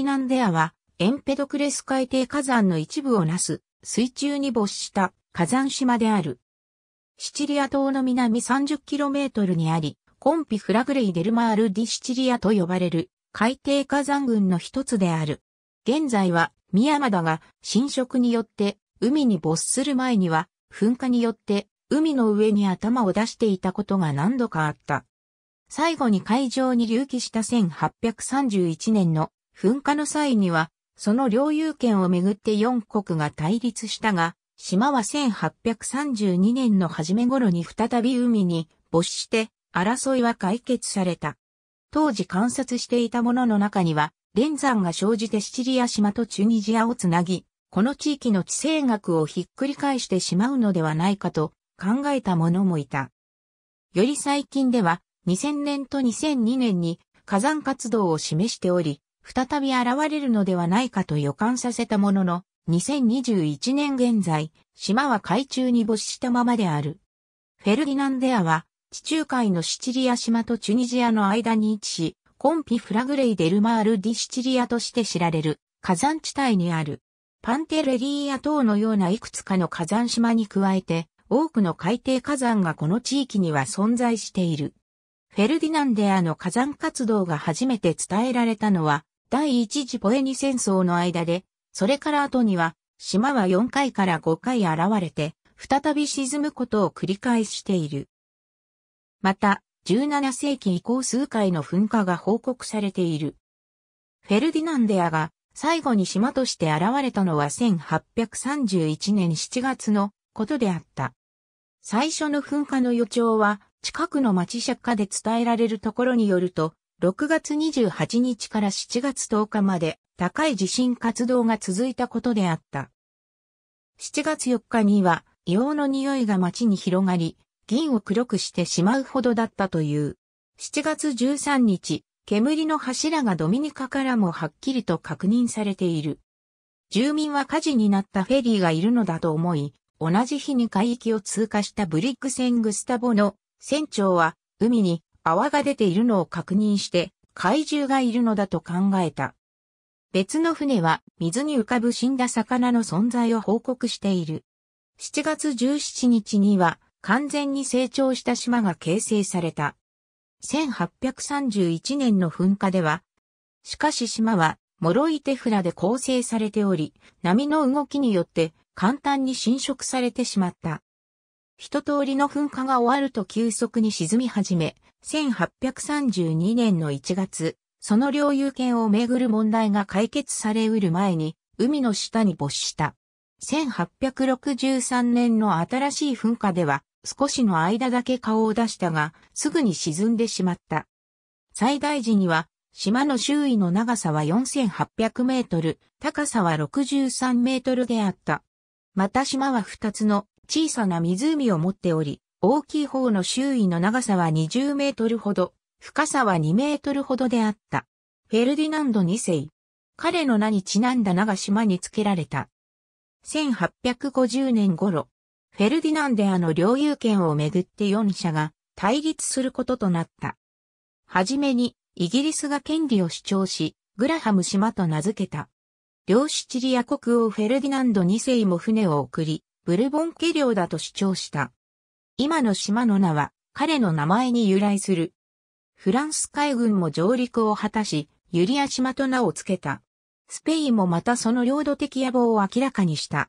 ィナンデアは、エンペドクレス海底火山の一部をなす、水中に没した火山島である。シチリア島の南 30km にあり、コンピフラグレイデルマール・ディ・シチリアと呼ばれる海底火山群の一つである。現在は、ミヤマダが浸食によって海に没する前には、噴火によって海の上に頭を出していたことが何度かあった。最後に海上に隆起した1831年の噴火の際には、その領有権をめぐって四国が対立したが、島は1832年の初め頃に再び海に没して争いは解決された。当時観察していたものの中には、連山が生じてシチリア島とチュニジアをつなぎ、この地域の地政学をひっくり返してしまうのではないかと考えた者もいた。より最近では、2000年と2002年に火山活動を示しており、再び現れるのではないかと予感させたものの、2021年現在、島は海中に没したままである。フェルディナンデアは、地中海のシチリア島とチュニジアの間に位置し、コンピフラグレイデルマール・ディシチリアとして知られる火山地帯にある。パンテレリーア等のようないくつかの火山島に加えて、多くの海底火山がこの地域には存在している。フェルディナンデアの火山活動が初めて伝えられたのは、第一次ポエニ戦争の間で、それから後には、島は4回から5回現れて、再び沈むことを繰り返している。また、17世紀以降数回の噴火が報告されている。フェルディナンデアが最後に島として現れたのは1831年7月のことであった。最初の噴火の予兆は近くの町釈迦で伝えられるところによると6月28日から7月10日まで高い地震活動が続いたことであった。7月4日には硫黄の匂いが街に広がり、銀を黒くしてしまうほどだったという。7月13日、煙の柱がドミニカからもはっきりと確認されている。住民は火事になったフェリーがいるのだと思い、同じ日に海域を通過したブリックングスタボの船長は海に泡が出ているのを確認して怪獣がいるのだと考えた。別の船は水に浮かぶ死んだ魚の存在を報告している。7月17日には完全に成長した島が形成された。1831年の噴火では、しかし島は脆い手札で構成されており、波の動きによって簡単に侵食されてしまった。一通りの噴火が終わると急速に沈み始め、1832年の1月、その領有権をめぐる問題が解決されうる前に、海の下に没した。1863年の新しい噴火では、少しの間だけ顔を出したが、すぐに沈んでしまった。最大時には、島の周囲の長さは4800メートル、高さは63メートルであった。また島は2つの小さな湖を持っており、大きい方の周囲の長さは20メートルほど、深さは2メートルほどであった。フェルディナンド2世。彼の名にちなんだ名が島に付けられた。1850年頃、フェルディナンデアの領有権をめぐって4社が対立することとなった。はじめに、イギリスが権利を主張し、グラハム島と名付けた。両シチリア国王フェルディナンド2世も船を送り、ブルボン家領だと主張した。今の島の名は彼の名前に由来する。フランス海軍も上陸を果たし、ユリア島と名を付けた。スペインもまたその領土的野望を明らかにした。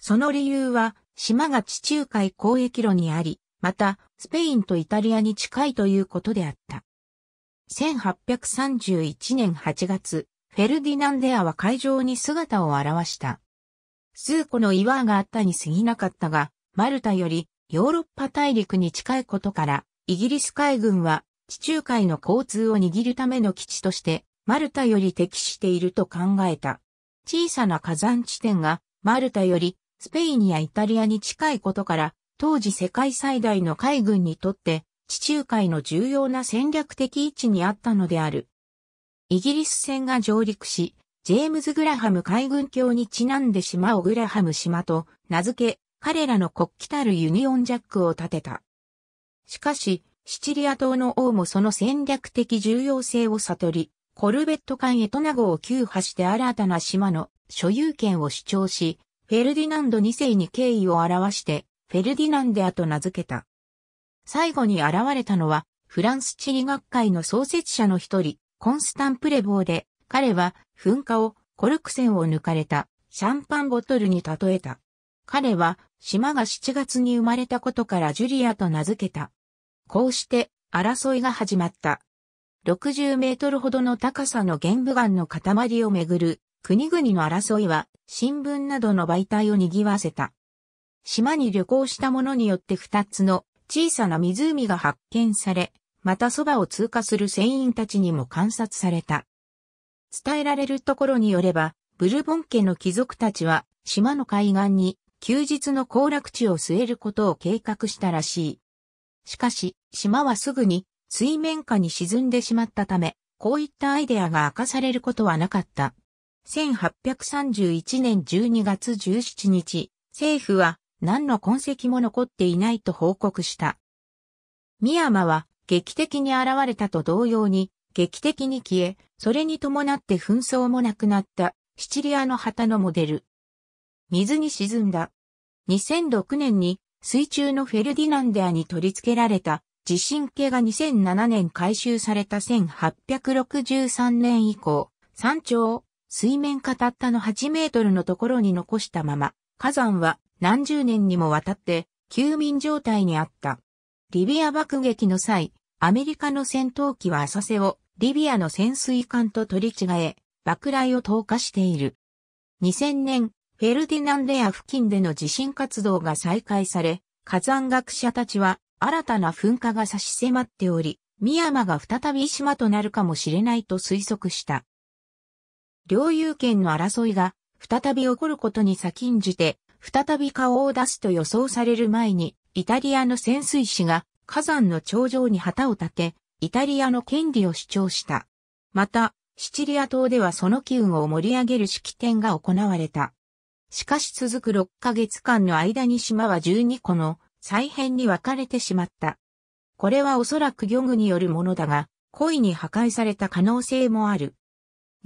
その理由は、島が地中海交易路にあり、また、スペインとイタリアに近いということであった。1831年8月、フェルディナンデアは海上に姿を現した。数個の岩があったに過ぎなかったが、マルタよりヨーロッパ大陸に近いことから、イギリス海軍は地中海の交通を握るための基地として、マルタより適していると考えた。小さな火山地点が、マルタよりスペインやイタリアに近いことから、当時世界最大の海軍にとって、地中海の重要な戦略的位置にあったのである。イギリス船が上陸し、ジェームズ・グラハム海軍橋にちなんで島をグラハム島と名付け、彼らの国旗たるユニオンジャックを建てた。しかし、シチリア島の王もその戦略的重要性を悟り、コルベット艦へトナゴを急破して新たな島の所有権を主張し、フェルディナンド2世に敬意を表して、フェルディナンデアと名付けた。最後に現れたのは、フランス地理学会の創設者の一人、コンスタンプレボーで、彼は噴火をコルク線を抜かれたシャンパンボトルに例えた。彼は島が7月に生まれたことからジュリアと名付けた。こうして争いが始まった。60メートルほどの高さの玄武岩の塊をめぐる国々の争いは新聞などの媒体を賑わせた。島に旅行した者によって2つの小さな湖が発見され、またそばを通過する船員たちにも観察された。伝えられるところによれば、ブルボン家の貴族たちは、島の海岸に休日の行楽地を据えることを計画したらしい。しかし、島はすぐに水面下に沈んでしまったため、こういったアイデアが明かされることはなかった。1831年12月17日、政府は何の痕跡も残っていないと報告した。三山は劇的に現れたと同様に、劇的に消え、それに伴って紛争もなくなったシチリアの旗のモデル。水に沈んだ。2006年に水中のフェルディナンデアに取り付けられた地震計が2007年回収された1863年以降、山頂、水面下たったの8メートルのところに残したまま、火山は何十年にもわたって休眠状態にあった。リビア爆撃の際、アメリカの戦闘機は浅瀬をリビアの潜水艦と取り違え、爆雷を投下している。2000年、フェルディナンデア付近での地震活動が再開され、火山学者たちは新たな噴火が差し迫っており、ミヤマが再び島となるかもしれないと推測した。領有権の争いが再び起こることに先んじて、再び顔を出すと予想される前に、イタリアの潜水士が火山の頂上に旗を立て、イタリアの権利を主張した。また、シチリア島ではその機運を盛り上げる式典が行われた。しかし続く6ヶ月間の間に島は12個の再編に分かれてしまった。これはおそらく漁具によるものだが、故意に破壊された可能性もある。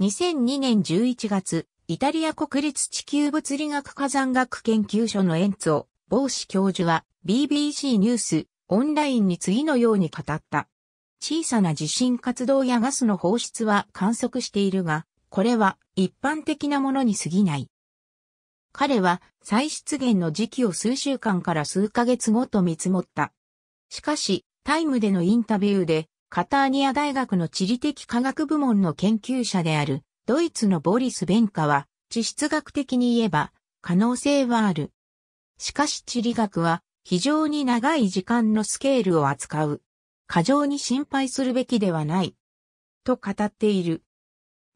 2002年11月、イタリア国立地球物理学火山学研究所のエンツォ、帽子教授は BBC ニュースオンラインに次のように語った。小さな地震活動やガスの放出は観測しているが、これは一般的なものに過ぎない。彼は再出現の時期を数週間から数ヶ月後と見積もった。しかし、タイムでのインタビューで、カターニア大学の地理的科学部門の研究者である、ドイツのボリス・ベンカは、地質学的に言えば、可能性はある。しかし地理学は、非常に長い時間のスケールを扱う。過剰に心配するべきではない、と語っている。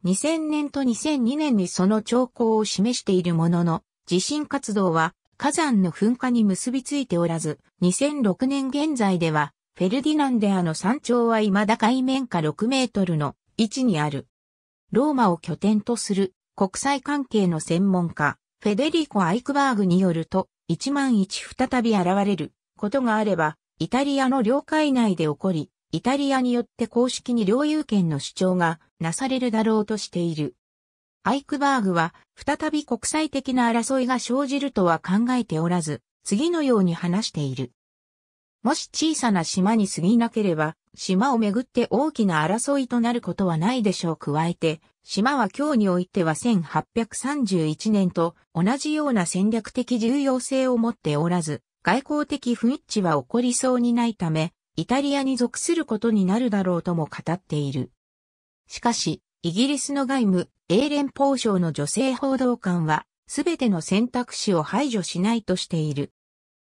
2000年と2002年にその兆候を示しているものの、地震活動は火山の噴火に結びついておらず、2006年現在では、フェルディナンデアの山頂は未だ海面下6メートルの位置にある。ローマを拠点とする国際関係の専門家、フェデリコ・アイクバーグによると、1万1再び現れることがあれば、イタリアの領海内で起こり、イタリアによって公式に領有権の主張がなされるだろうとしている。アイクバーグは、再び国際的な争いが生じるとは考えておらず、次のように話している。もし小さな島に過ぎなければ、島をめぐって大きな争いとなることはないでしょう。加えて、島は今日においては1831年と同じような戦略的重要性を持っておらず、外交的不一致は起こりそうにないため、イタリアに属することになるだろうとも語っている。しかし、イギリスの外務、英連邦省の女性報道官は、すべての選択肢を排除しないとしている。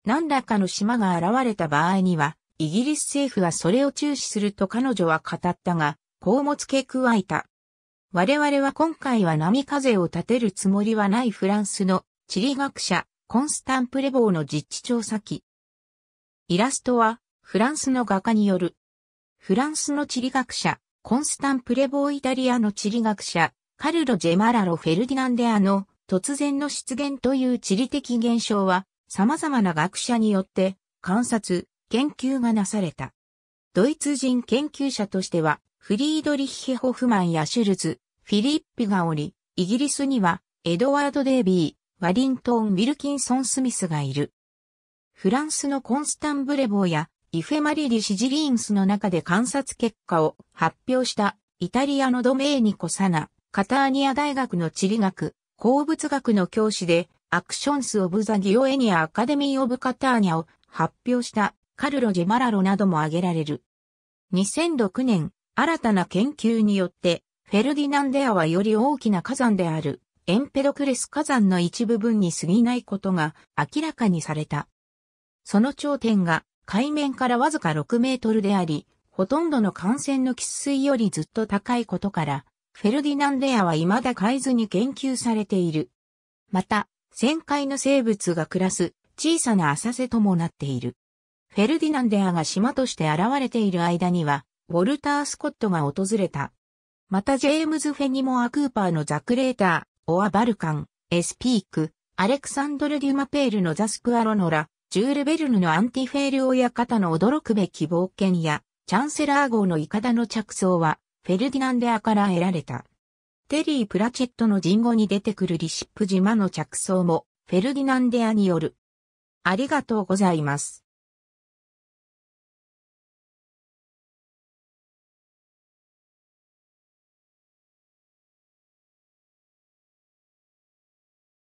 何らかの島が現れた場合には、イギリス政府はそれを注視すると彼女は語ったが、こうも付け加えた。我々は今回は波風を立てるつもりはないフランスの地理学者、コンスタンプレボーの実地調査記。イラストは、フランスの画家による。フランスの地理学者、コンスタンプレボーイタリアの地理学者、カルロ・ジェマラロ・フェルディナンデアの突然の出現という地理的現象は、様々な学者によって観察、研究がなされた。ドイツ人研究者としては、フリードリッヒ・ホフマンやシュルツ、フィリッピがおり、イギリスにはエドワード・デービー、ワリントン・ウィルキンソン・スミスがいる。フランスのコンスタン・ブレボーやイフェマリリ・シジリーンスの中で観察結果を発表したイタリアのドメーニコ・サナ、カターニア大学の地理学、鉱物学の教師でアクションス・オブ・ザ・ギオエニア・アカデミー・オブ・カターニャを発表したカルロ・ジェマラロなども挙げられる。2006年、新たな研究によって、フェルディナンデアはより大きな火山であるエンペドクレス火山の一部分に過ぎないことが明らかにされた。その頂点が海面からわずか6メートルであり、ほとんどの感染の喫水よりずっと高いことから、フェルディナンデアは未だ海図に研究されている。また、旋回の生物が暮らす小さな浅瀬ともなっている。フェルディナンデアが島として現れている間には、ウォルター・スコットが訪れた。またジェームズ・フェニモア・クーパーのザ・クレーター。オア・バルカン、エスピーク、アレクサンドル・デュマペールのザ・スクアロノラ、ジュール・ベルヌのアンティフェール・親方の驚くべき冒険や、チャンセラー号のイカダの着想は、フェルディナンデアから得られた。テリー・プラチェットの人語に出てくるリシップ島の着想も、フェルディナンデアによる。ありがとうございます。